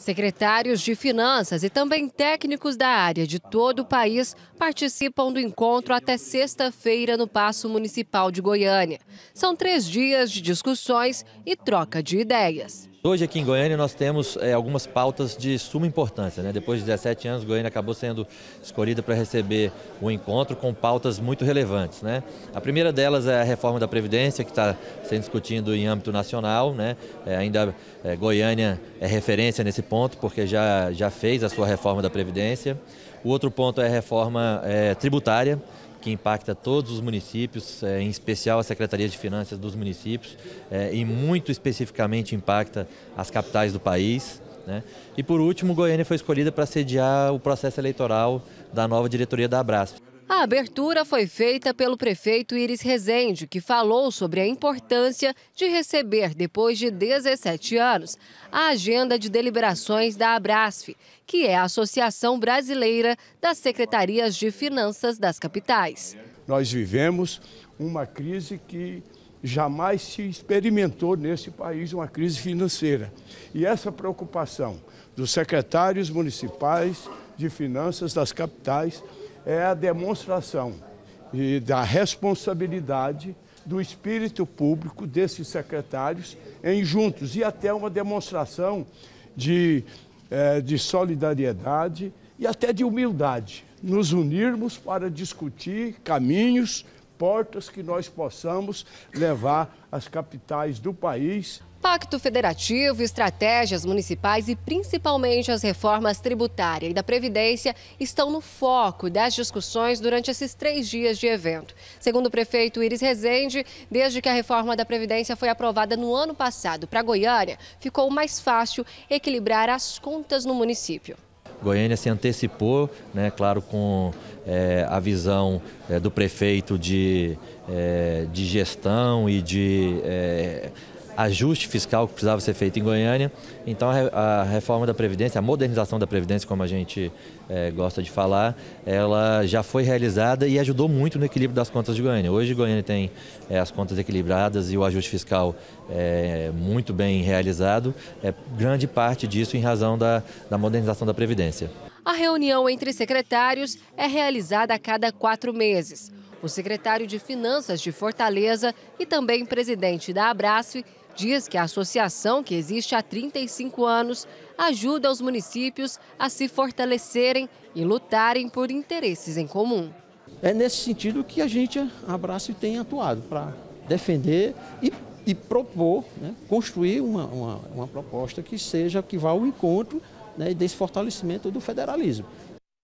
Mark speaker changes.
Speaker 1: Secretários de Finanças e também técnicos da área de todo o país participam do encontro até sexta-feira no Paço Municipal de Goiânia. São três dias de discussões e troca de ideias.
Speaker 2: Hoje aqui em Goiânia nós temos é, algumas pautas de suma importância. Né? Depois de 17 anos, Goiânia acabou sendo escolhida para receber o um encontro com pautas muito relevantes. Né? A primeira delas é a reforma da Previdência, que está sendo discutido em âmbito nacional. Né? É, ainda é, Goiânia é referência nesse ponto, porque já, já fez a sua reforma da Previdência. O outro ponto é a reforma é, tributária, que impacta todos os municípios, é, em especial a Secretaria de Finanças dos municípios, é, e muito especificamente impacta as capitais do país. Né? E por último, Goiânia foi escolhida para sediar o processo eleitoral da nova diretoria da Abraço.
Speaker 1: A abertura foi feita pelo prefeito Iris Rezende, que falou sobre a importância de receber, depois de 17 anos, a agenda de deliberações da Abrasf, que é a Associação Brasileira das Secretarias de Finanças das Capitais.
Speaker 3: Nós vivemos uma crise que jamais se experimentou nesse país uma crise financeira. E essa preocupação dos secretários municipais de finanças das capitais é a demonstração e da responsabilidade do espírito público desses secretários em juntos e até uma demonstração de, é, de solidariedade e até de humildade, nos unirmos para discutir caminhos, portas que nós possamos levar às capitais do país.
Speaker 1: Pacto Federativo, estratégias municipais e principalmente as reformas tributária e da Previdência estão no foco das discussões durante esses três dias de evento. Segundo o prefeito Iris Rezende, desde que a reforma da Previdência foi aprovada no ano passado para Goiânia, ficou mais fácil equilibrar as contas no município.
Speaker 2: Goiânia se antecipou, né, claro, com é, a visão é, do prefeito de, é, de gestão e de ajuste fiscal que precisava ser feito em Goiânia. Então a reforma da Previdência, a modernização da Previdência, como a gente é, gosta de falar, ela já foi realizada e ajudou muito no equilíbrio das contas de Goiânia. Hoje Goiânia tem é, as contas equilibradas e o ajuste fiscal é, muito bem realizado. É grande parte disso em razão da, da modernização da Previdência.
Speaker 1: A reunião entre secretários é realizada a cada quatro meses. O secretário de Finanças de Fortaleza e também presidente da Abrasf diz que a associação, que existe há 35 anos, ajuda os municípios a se fortalecerem e lutarem por interesses em comum. É nesse sentido que a gente abraça e tem atuado
Speaker 2: para defender e, e propor, né, construir uma, uma, uma, proposta que seja que vá ao encontro né, desse fortalecimento do federalismo.